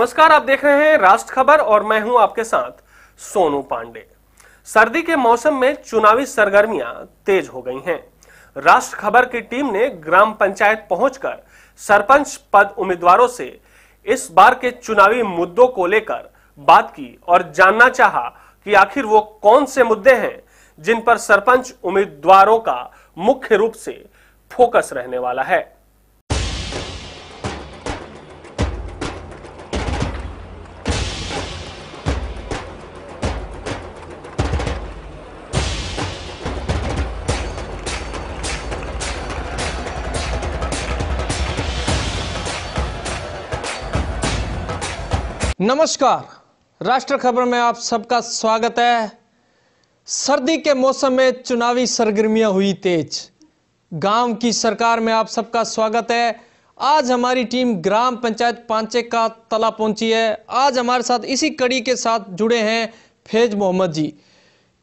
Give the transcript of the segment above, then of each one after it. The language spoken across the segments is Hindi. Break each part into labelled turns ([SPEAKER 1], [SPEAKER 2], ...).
[SPEAKER 1] नमस्कार आप देख रहे हैं राष्ट्र खबर और मैं हूं आपके साथ सोनू पांडे सर्दी के मौसम में चुनावी सरगर्मियां तेज हो गई हैं राष्ट्र खबर की टीम ने ग्राम पंचायत पहुंचकर सरपंच पद उम्मीदवारों से इस बार के चुनावी मुद्दों को लेकर बात की और जानना चाहा कि आखिर वो कौन से मुद्दे हैं जिन पर सरपंच उम्मीदवारों का मुख्य रूप से फोकस रहने वाला है नमस्कार राष्ट्र खबर में आप सबका स्वागत है सर्दी के मौसम में चुनावी सरगर्मियां हुई तेज गांव की सरकार में आप सबका स्वागत है आज हमारी टीम ग्राम पंचायत पांचे का तला पहुंची है आज हमारे साथ इसी कड़ी के साथ जुड़े हैं फेज मोहम्मद जी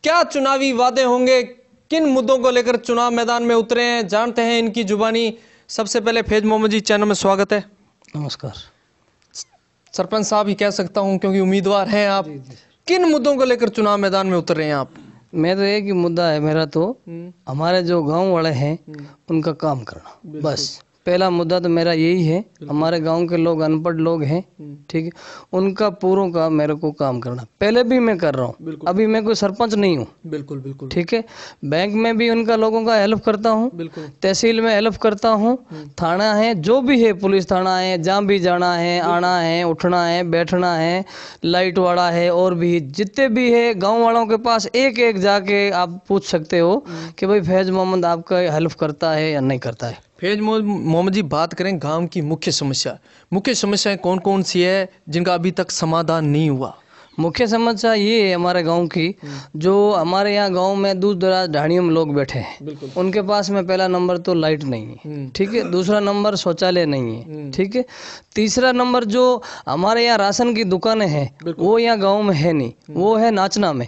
[SPEAKER 1] क्या चुनावी वादे होंगे किन मुद्दों को लेकर चुनाव मैदान में उतरे हैं जानते हैं इनकी जुबानी सबसे पहले फेज मोहम्मद जी चैनल में स्वागत है नमस्कार सरपंच साहब ही कह सकता हूँ क्योंकि उम्मीदवार हैं आप किन मुद्दों को लेकर चुनाव मैदान में उतर रहे हैं आप मैं तो एक ही मुद्दा है मेरा तो हम्म। हमारे जो
[SPEAKER 2] गांव वाले हैं हम्म। उनका काम करना बस पहला मुद्दा तो मेरा यही है हमारे गांव के लोग अनपढ़ लोग हैं हम्म। ठीक है उनका पूरों का मेरे को काम करना पहले भी मैं कर रहा हूँ अभी मैं कोई सरपंच नहीं हूँ बिल्कुल बिल्कुल ठीक है बैंक में भी उनका लोगों का हेल्प करता हूँ तहसील में हेल्प करता हूँ हम्म। थाना है जो भी है पुलिस थाना है जहाँ भी जाना है आना है उठना है बैठना है लाइट वाला है और भी जितने भी है गाँव वालों के पास एक एक जाके आप पूछ सकते हो हम्म। कि भाई फैज मोहम्मद आपका हेल्प करता है या नहीं करता है
[SPEAKER 1] फेज मोहम्मद जी बात करें गांव की मुख्य समस्या मुख्य समस्याएं कौन कौन सी है जिनका अभी तक समाधान नहीं हुआ मुख्य समस्या ये
[SPEAKER 2] है हमारे गांव की जो हमारे यहाँ गांव में दूर दराज ढाणियों में लोग बैठे हैं उनके पास में पहला नंबर तो लाइट नहीं है हम्म। ठीक है दूसरा नंबर शौचालय नहीं है हम्म। ठीक है तीसरा नंबर जो हमारे यहाँ राशन की दुकानें हैं वो यहाँ गाँव में है नहीं हम्म। वो है नाचना में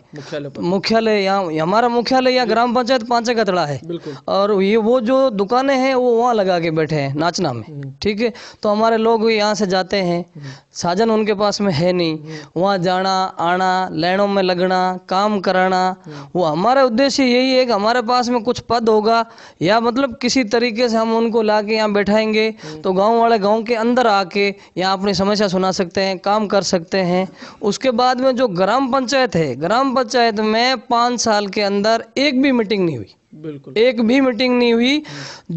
[SPEAKER 2] मुख्यालय यहाँ हमारा मुख्यालय यहाँ ग्राम पंचायत पांचे कतड़ा है और ये वो जो दुकानें हैं वो वहाँ लगा के बैठे हैं नाचना में ठीक है तो हमारे लोग यहाँ से जाते हैं साजन उनके पास में है नहीं वहाँ जाना आना लाइनों में लगना काम कराना वो हमारा उद्देश्य यही है कि हमारे पास में कुछ पद होगा या मतलब किसी तरीके से हम उनको ला के यहाँ बैठाएंगे तो गांव वाले गांव के अंदर आके यहाँ अपनी समस्या सुना सकते हैं काम कर सकते हैं उसके बाद में जो ग्राम पंचायत है ग्राम पंचायत में पाँच साल के अंदर एक भी मीटिंग नहीं हुई बिल्कुल एक भी मीटिंग नहीं हुई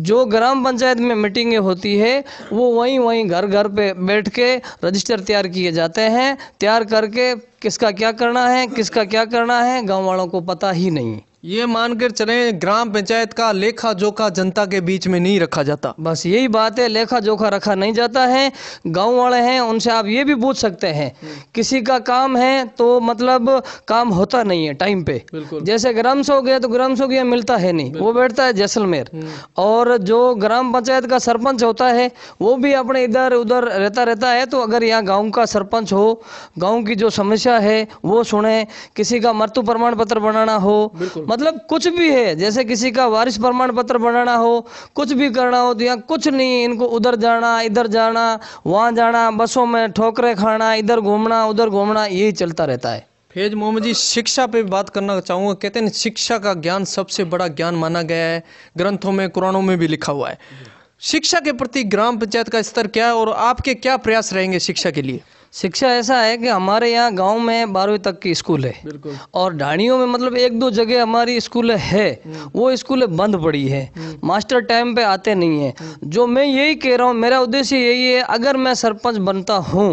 [SPEAKER 2] जो ग्राम पंचायत में मीटिंगें होती है वो वहीं वहीं घर घर पे बैठ के रजिस्टर तैयार किए जाते हैं तैयार करके किसका क्या करना है
[SPEAKER 1] किसका क्या करना है गांव वालों को पता ही नहीं ये मानकर चले ग्राम पंचायत का लेखा जोखा जनता के बीच में नहीं रखा जाता बस यही बात है लेखा जोखा रखा नहीं जाता है
[SPEAKER 2] गांव वाले हैं उनसे आप ये भी पूछ सकते हैं किसी का काम है तो मतलब काम होता नहीं है टाइम पे जैसे ग्राम सो गया तो ग्राम सो गया मिलता है नहीं वो बैठता है जैसलमेर हम्म। और जो ग्राम पंचायत का सरपंच होता है वो भी अपने इधर उधर रहता रहता है तो अगर यहाँ गाँव का सरपंच हो गाँव की जो समस्या है वो सुने किसी का मृत्यु प्रमाण पत्र बनाना हो मतलब कुछ भी है जैसे किसी का वारिस प्रमाण पत्र बनाना हो कुछ भी करना हो तो यहाँ कुछ नहीं इनको उधर जाना इधर जाना वहाँ जाना बसों में ठोकरे खाना इधर घूमना उधर घूमना यही चलता रहता है
[SPEAKER 1] फेज मोहम्मद जी शिक्षा पे बात करना चाहूँगा कहते हैं शिक्षा का ज्ञान सबसे बड़ा ज्ञान माना गया है ग्रंथों में कुरानों में भी लिखा हुआ है शिक्षा के प्रति ग्राम पंचायत का स्तर क्या है और आपके क्या प्रयास रहेंगे शिक्षा के लिए शिक्षा ऐसा है कि हमारे यहाँ गांव में बारहवीं तक की स्कूल
[SPEAKER 2] है और ढाणियों में मतलब एक दो जगह हमारी स्कूल है हम्म। वो स्कूलें बंद पड़ी है हम्म। मास्टर टाइम पे आते नहीं है हम्म। जो मैं यही कह रहा हूँ मेरा उद्देश्य यही है अगर मैं सरपंच बनता हूँ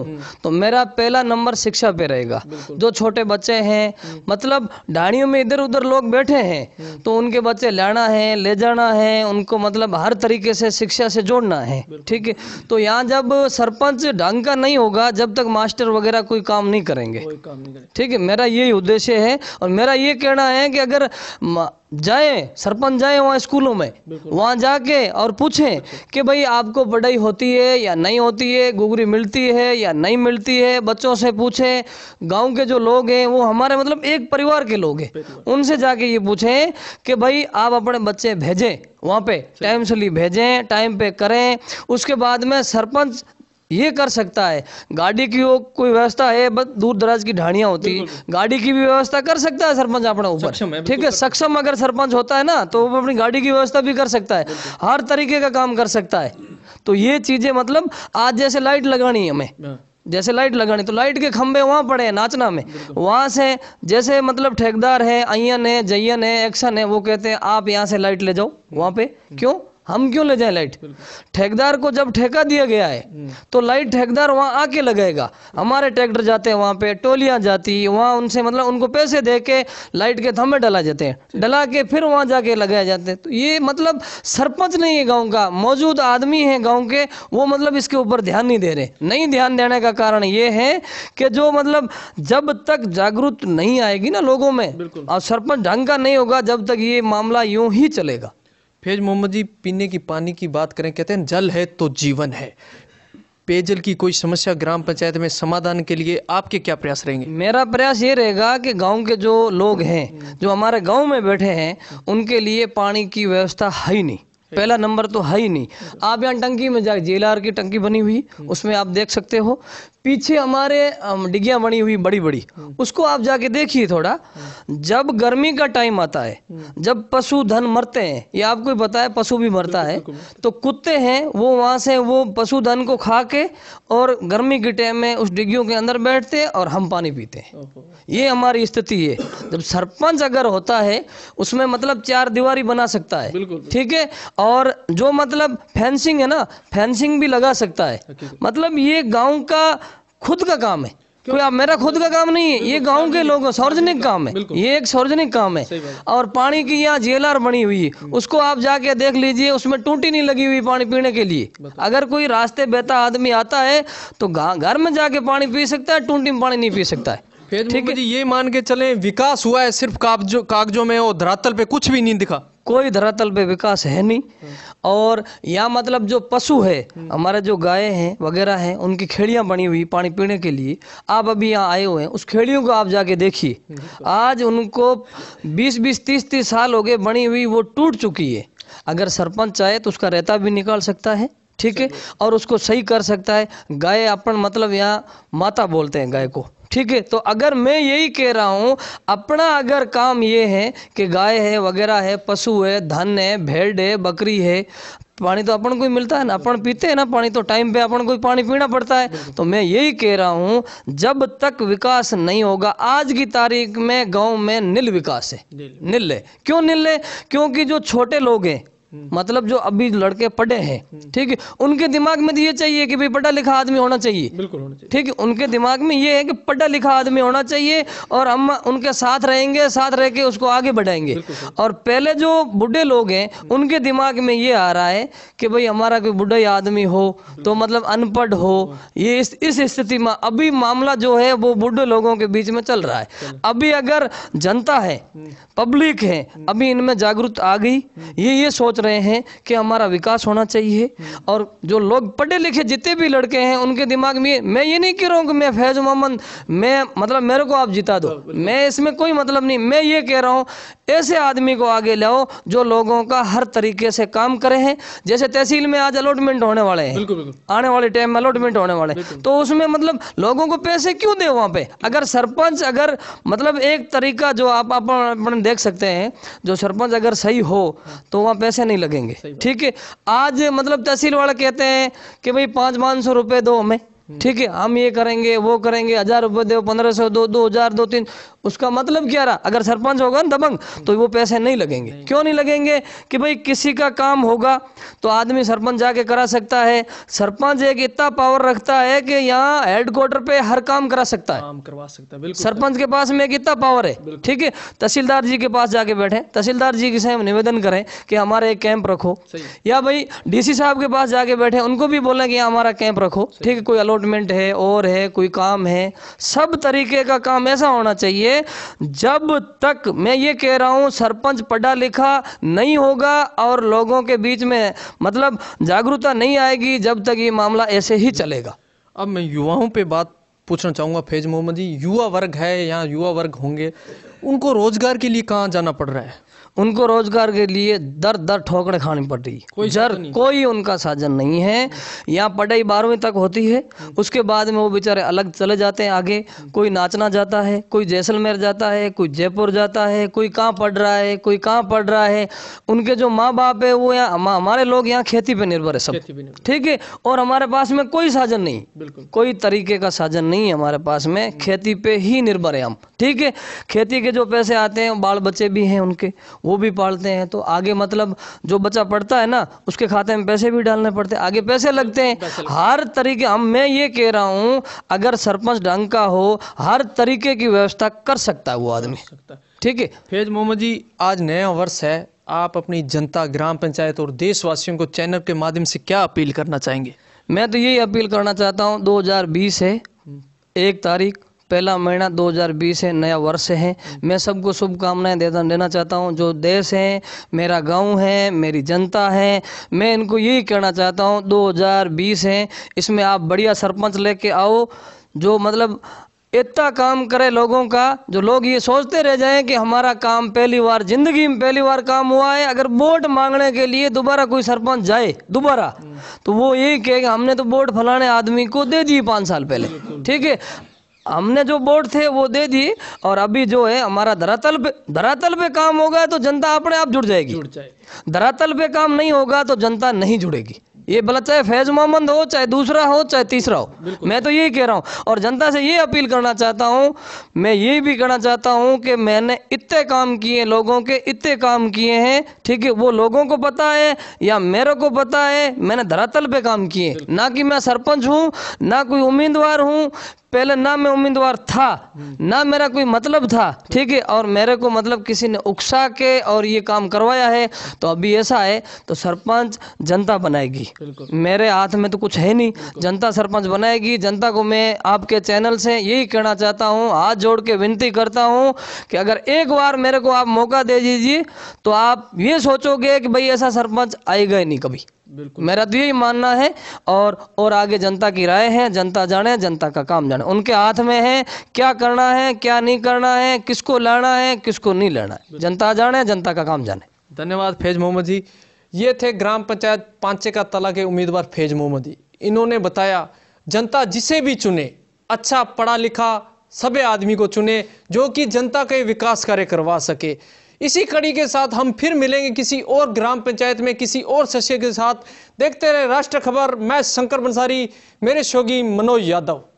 [SPEAKER 2] तो मेरा पहला नंबर शिक्षा पे रहेगा जो छोटे बच्चे हैं मतलब ढाणियों में इधर उधर लोग बैठे हैं तो उनके बच्चे लाना है ले जाना है उनको मतलब हर तरीके से शिक्षा से जोड़ना है ठीक है तो यहाँ जब सरपंच ढंग का नहीं होगा जब तक मास्टर वगैरह कोई काम नहीं करेंगे कोई काम नहीं करेंगे ठीक है मेरा यही उद्देश्य है और मेरा ये कहना है कि अगर जाएं सरपंच जाएं वहाँ स्कूलों में वहाँ जाके और पूछें कि भाई आपको पढ़ाई होती है या नहीं होती है गुगरी मिलती है या नहीं मिलती है बच्चों से पूछें गांव के जो लोग हैं वो हमारे मतलब एक परिवार के लोग हैं उनसे जाके ये पूछें कि भाई आप अपने बच्चे भेजें वहाँ पे टाइम से भेजें टाइम पे करें उसके बाद में सरपंच ये कर सकता है गाड़ी की वो कोई व्यवस्था है बस दूर दराज की ढाणियां होती है गाड़ी की भी व्यवस्था कर सकता है सरपंच अपना ऊपर ठीक है सक्षम अगर सरपंच होता है ना तो वो अपनी गाड़ी की व्यवस्था भी कर सकता है हर तरीके का काम कर सकता है तो ये चीजें मतलब आज जैसे लाइट लगानी है हमें हाँ। जैसे लाइट लगानी तो लाइट के खंभे वहां पड़े हैं नाचना में वहां से जैसे मतलब ठेकेदार है अयन है जयन है एक्शन है वो कहते हैं आप यहाँ से लाइट ले जाओ वहां पे क्यों हम क्यों ले जाए लाइट ठेकेदार को जब ठेका दिया गया है हम्म। तो लाइट ठेकेदार वहाँ आके लगाएगा हमारे ट्रैक्टर जाते हैं वहां पे टोलियां जाती वहाँ उनसे मतलब उनको पैसे दे के लाइट के थम्बे डला जाते हैं डला के फिर वहां जाके लगाए जाते हैं तो ये मतलब सरपंच नहीं है गाँव का मौजूद आदमी है गाँव के वो मतलब इसके ऊपर ध्यान नहीं दे रहे नहीं ध्यान देने का कारण ये है कि जो मतलब जब तक जागरूक नहीं
[SPEAKER 1] आएगी ना लोगों में और सरपंच ढंग का नहीं होगा जब तक ये मामला यूं ही चलेगा फैज मोहम्मद जी पीने की पानी की बात करें कहते हैं जल है तो जीवन है पेयजल की कोई समस्या ग्राम पंचायत में समाधान के लिए आपके क्या प्रयास रहेंगे मेरा प्रयास ये रहेगा कि
[SPEAKER 2] गांव के जो लोग हैं जो हमारे गांव में बैठे हैं उनके लिए पानी की व्यवस्था है ही नहीं पहला नंबर तो है ही नहीं आप यहाँ टंकी में जाए जेलार की टंकी बनी हुई उसमें आप देख सकते हो पीछे हमारे डिग्गियाँ बनी हुई बड़ी बड़ी उसको आप जाके देखिए थोड़ा जब गर्मी का टाइम आता है जब पशु धन मरते हैं ये आपको पता पशु भी मरता है तो कुत्ते हैं वो वहां से वो पशु धन को खा के और गर्मी के टाइम में उस डिग्गियों के अंदर बैठते हैं और हम पानी पीते हैं ये हमारी स्थिति है जब सरपंच अगर होता है उसमें मतलब चार दीवारी बना सकता है ठीक है और जो मतलब फेंसिंग है ना फेंसिंग भी लगा सकता है अच्छा, अच्छा। मतलब ये गांव का खुद का काम है कोई आप मेरा खुद का काम नहीं है ये गांव के लोगों सार्वजनिक काम है ये एक सार्वजनिक काम है और पानी की यहाँ जेलर बनी हुई है हम्म। उसको आप जाके देख लीजिए उसमें टूटी नहीं लगी हुई पानी पीने के लिए अगर कोई रास्ते बहता आदमी आता है तो घर में जाके पानी पी सकता है टूटी में पानी नहीं पी सकता है फेसबुक जी ये
[SPEAKER 1] मान के चले विकास हुआ है सिर्फ कागजों कागजों में और धरातल पे कुछ भी नहीं दिखा कोई धरातल पे विकास
[SPEAKER 2] है नहीं और यहाँ मतलब जो पशु है हमारे जो गाय हैं वगैरह हैं उनकी खेड़ियाँ बनी हुई पानी पीने के लिए आप अभी यहाँ आए हुए हैं उस खेड़ियों को आप जाके देखिए आज उनको 20-20 30-30 साल हो गए बनी हुई वो टूट चुकी है अगर सरपंच चाहे तो उसका रहता भी निकाल सकता है ठीक है और उसको सही कर सकता है गाय अपन मतलब यहाँ माता बोलते हैं गाय को ठीक है तो अगर मैं यही कह रहा हूँ अपना अगर काम ये है कि गाय है वगैरह है पशु है धन है भेड़ है बकरी है पानी तो अपन को ही मिलता है ना अपन पीते हैं ना पानी तो टाइम पे अपन को पानी पीना पड़ता है तो मैं यही कह रहा हूँ जब तक विकास नहीं होगा आज की तारीख में गांव में नील विकास है नील है क्यों नील है क्योंकि जो छोटे लोग हैं मतलब जो अभी लड़के पढ़े हैं ठीक है उनके दिमाग में तो ये चाहिए कि भाई पढ़ा लिखा आदमी होना चाहिए बिल्कुल होना चाहिए ठीक है उनके दिमाग में ये है कि पढ़ा लिखा आदमी होना चाहिए और हम उनके साथ रहेंगे साथ रह के उसको आगे बढ़ाएंगे और पहले जो बूढ़े लोग हैं उनके दिमाग में ये आ रहा है कि भाई हमारा कोई बूढ़ा आदमी हो तो मतलब अनपढ़ हो ये इस इस स्थिति में अभी मामला जो है वो बूढ़े लोगों के बीच में चल रहा है अभी अगर जनता है हम्म। पब्लिक है अभी इनमें जागरूक आ गई ये ये सोच रहे हैं कि हमारा विकास होना चाहिए और जो लोग पढ़े लिखे जितने भी लड़के हैं उनके दिमाग में मैं ये नहीं कह रहा हूँ कि मैं फैज मोहम्मद मैं मतलब मेरे को आप जिता दो मैं इसमें कोई मतलब नहीं मैं ये कह रहा हूँ ऐसे आदमी को आगे लाओ जो लोगों का हर तरीके से काम करे हैं जैसे तहसील में आज अलॉटमेंट होने वाले हैं आने वाले टाइम में अलॉटमेंट होने वाले तो उसमें मतलब लोगों को पैसे क्यों दे वहाँ पे अगर सरपंच अगर मतलब एक तरीका जो आप अपन देख सकते हैं जो सरपंच अगर सही हो तो वहाँ पैसे नहीं लगेंगे ठीक है आज मतलब तहसील वाला कहते हैं कि भाई पाँच पाँच सौ रुपये दो हमें हम्म। ठीक है हम ये करेंगे वो करेंगे हजार रुपए दो पंद्रह सौ दो दो हजार दो तीन उसका मतलब क्या रहा अगर सरपंच होगा ना दबंग तो वो पैसे नहीं लगेंगे नहीं। क्यों नहीं लगेंगे कि भाई किसी का काम होगा तो आदमी सरपंच जाके करा सकता है सरपंच एक इतना पावर रखता है कि यहाँ हेडक्वार्टर पे हर काम करा सकता
[SPEAKER 1] है
[SPEAKER 2] सरपंच के पास में एक इतना पावर है ठीक है तहसीलदार जी के पास जाके बैठे तहसीलदार जी से हम निवेदन करें कि हमारे एक कैंप रखो या भाई डीसी साहब के पास जाके बैठे उनको भी बोले कि हमारा कैंप रखो ठीक है कोई अलॉट अलॉटमेंट है और है कोई काम है सब तरीके का काम ऐसा होना चाहिए जब तक मैं ये कह रहा हूँ सरपंच पढ़ा लिखा नहीं होगा और
[SPEAKER 1] लोगों के बीच में मतलब जागरूकता नहीं आएगी जब तक ये मामला ऐसे ही चलेगा अब मैं युवाओं पे बात पूछना चाहूँगा फैज मोहम्मद जी युवा वर्ग है या युवा वर्ग होंगे उनको रोजगार के लिए कहाँ जाना पड़ रहा है उनको रोजगार के लिए दर दर ठोकर
[SPEAKER 2] खानी पड़ी कोई जर कोई उनका साजन नहीं है यहाँ पढ़ाई बारहवीं तक होती है उसके बाद में वो बेचारे अलग चले जाते हैं आगे कोई नाचना जाता है कोई जैसलमेर जाता है कोई जयपुर जाता है कोई कहाँ पढ़ रहा है कोई कहाँ पढ़ रहा है उनके जो माँ बाप है वो यहाँ हमारे लोग यहाँ खेती पे निर्भर है सब ठीक है और हमारे पास में कोई साजन नहीं कोई तरीके का साजन नहीं है हमारे पास में हम्म। खेती पे ही निर्भर है हम ठीक है खेती के जो पैसे आते हैं बाल बच्चे भी हैं उनके वो भी पालते हैं तो आगे मतलब जो बच्चा पढ़ता है ना उसके खाते में पैसे भी डालने पड़ते हैं आगे पैसे लगते हैं हर तरीके हम मैं ये
[SPEAKER 1] कह रहा हूँ अगर सरपंच ढंग का हो हर तरीके की व्यवस्था कर सकता है वो आदमी ठीक है फेज मोहम्मद जी आज नया वर्ष है आप अपनी जनता ग्राम पंचायत और देशवासियों को चैनल के माध्यम से क्या अपील करना चाहेंगे मैं तो यही अपील करना चाहता हूँ
[SPEAKER 2] 2020 है एक तारीख पहला महीना 2020 है नया वर्ष है मैं सबको शुभकामनाएं देता देना चाहता हूँ जो देश है मेरा गांव है मेरी जनता है मैं इनको यही कहना चाहता हूं 2020 है इसमें आप बढ़िया सरपंच लेके आओ जो मतलब इतना काम करे लोगों का जो लोग ये सोचते रह जाएं कि हमारा काम पहली बार जिंदगी में पहली बार काम हुआ है अगर वोट मांगने के लिए दोबारा कोई सरपंच जाए दोबारा तो वो यही कहेगा हमने तो वोट फलाने आदमी को दे दिए पाँच साल पहले ठीक है हमने जो बोर्ड थे वो दे दिए और अभी जो है हमारा धरातल पे धरातल पे काम होगा तो जनता अपने आप जुड़ जाएगी धरातल पे काम नहीं होगा तो जनता नहीं जुड़ेगी ये भला चाहे फैज मोहम्मद हो चाहे दूसरा हो चाहे तीसरा हो मैं तो यही कह रहा हूँ और जनता से ये अपील करना चाहता हूँ मैं ये भी कहना चाहता हूँ कि मैंने इतने काम किए लोगों के इतने काम किए हैं ठीक है वो लोगों को पता है या मेरे को पता है मैंने धरातल पे काम किए ना कि मैं सरपंच हूँ ना कोई उम्मीदवार हूँ पहले ना मैं उम्मीदवार था हम्म। ना मेरा कोई मतलब था ठीक है और मेरे को मतलब किसी ने उकसा के और ये काम करवाया है तो अभी ऐसा है तो सरपंच जनता बनाएगी मेरे हाथ में तो कुछ है नहीं जनता सरपंच बनाएगी जनता को मैं आपके चैनल से यही कहना चाहता हूँ हाथ जोड़ के विनती करता हूँ कि अगर एक बार मेरे को आप मौका दे दीजिए तो आप ये सोचोगे कि भाई ऐसा सरपंच आएगा ही नहीं कभी बिल्कुल मेरा तो यही मानना है और और आगे जनता की राय है जनता जाने जनता का काम जाने उनके हाथ में है क्या करना है क्या नहीं करना है किसको
[SPEAKER 1] लाना है किसको नहीं लाना है जनता जाने जनता का काम जाने धन्यवाद फैज मोहम्मद जी ये थे ग्राम पंचायत पांचे का तला के उम्मीदवार फैज मोहम्मदी इन्होंने बताया जनता जिसे भी चुने अच्छा पढ़ा लिखा सभी आदमी को चुने जो कि जनता के विकास कार्य करवा सके इसी कड़ी के साथ हम फिर मिलेंगे किसी और ग्राम पंचायत में किसी और सदस्य के साथ देखते रहे राष्ट्र खबर मैं शंकर बंसारी मेरे शोगी मनोज यादव